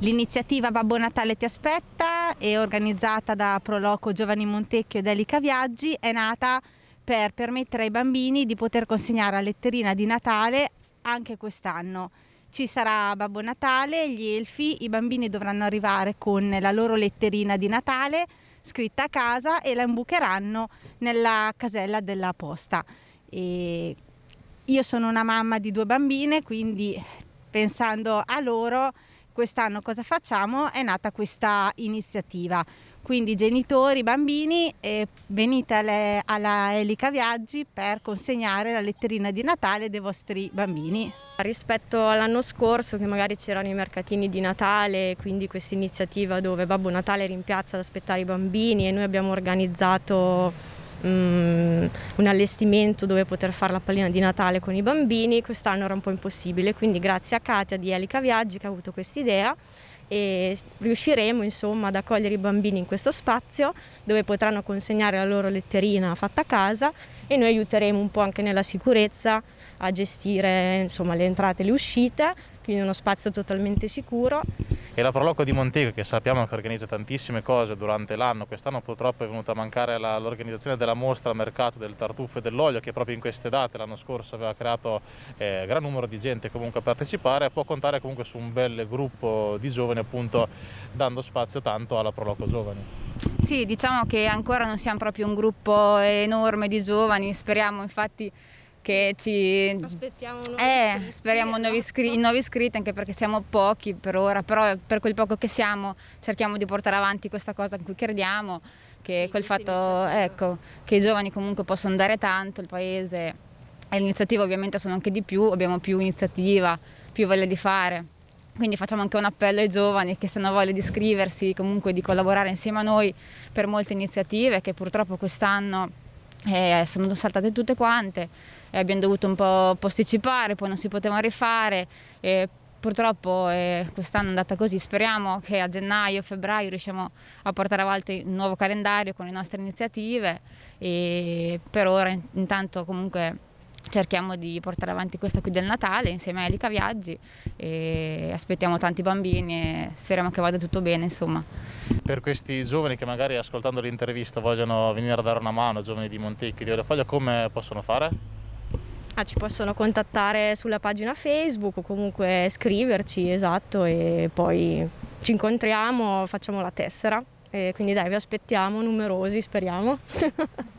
L'iniziativa Babbo Natale ti aspetta è organizzata da Proloco Giovanni Montecchio ed Elica Viaggi, è nata per permettere ai bambini di poter consegnare la letterina di Natale anche quest'anno. Ci sarà Babbo Natale, gli elfi, i bambini dovranno arrivare con la loro letterina di Natale scritta a casa e la imbucheranno nella casella della posta. E io sono una mamma di due bambine, quindi pensando a loro quest'anno cosa facciamo è nata questa iniziativa. Quindi genitori, bambini, venite alle, alla Elica Viaggi per consegnare la letterina di Natale dei vostri bambini. Rispetto all'anno scorso che magari c'erano i mercatini di Natale, quindi questa iniziativa dove Babbo Natale era in piazza ad aspettare i bambini e noi abbiamo organizzato Mm, un allestimento dove poter fare la pallina di Natale con i bambini, quest'anno era un po' impossibile, quindi grazie a Katia di Elica Viaggi che ha avuto quest'idea e riusciremo insomma ad accogliere i bambini in questo spazio dove potranno consegnare la loro letterina fatta a casa e noi aiuteremo un po' anche nella sicurezza a gestire insomma le entrate e le uscite quindi uno spazio totalmente sicuro. E la Proloco di Montego, che sappiamo che organizza tantissime cose durante l'anno, quest'anno purtroppo è venuta a mancare l'organizzazione della mostra al mercato del tartufo e dell'olio, che proprio in queste date l'anno scorso aveva creato eh, gran numero di gente comunque a partecipare, può contare comunque su un bel gruppo di giovani appunto dando spazio tanto alla Proloco Giovani. Sì, diciamo che ancora non siamo proprio un gruppo enorme di giovani, speriamo infatti che ci... Aspettiamo nuovi eh, iscritti, speriamo no? nuovi, iscri nuovi, iscritti anche perché siamo pochi per ora, però per quel poco che siamo cerchiamo di portare avanti questa cosa in cui crediamo, che sì, quel fatto ecco, che i giovani comunque possono dare tanto, il paese e l'iniziativa ovviamente sono anche di più, abbiamo più iniziativa, più voglia di fare. Quindi facciamo anche un appello ai giovani che se hanno voglia di iscriversi, comunque di collaborare insieme a noi per molte iniziative che purtroppo quest'anno eh, sono saltate tutte quante e abbiamo dovuto un po' posticipare, poi non si poteva rifare. E purtroppo eh, quest'anno è andata così, speriamo che a gennaio, febbraio riusciamo a portare avanti un nuovo calendario con le nostre iniziative e per ora intanto comunque cerchiamo di portare avanti questa qui del Natale insieme a Elica Viaggi e aspettiamo tanti bambini e speriamo che vada tutto bene insomma. Per questi giovani che magari ascoltando l'intervista vogliono venire a dare una mano, giovani di Montecchi di Olefoglia, come possono fare? Ah, ci possono contattare sulla pagina Facebook o comunque scriverci, esatto, e poi ci incontriamo, facciamo la tessera. E quindi dai, vi aspettiamo numerosi, speriamo.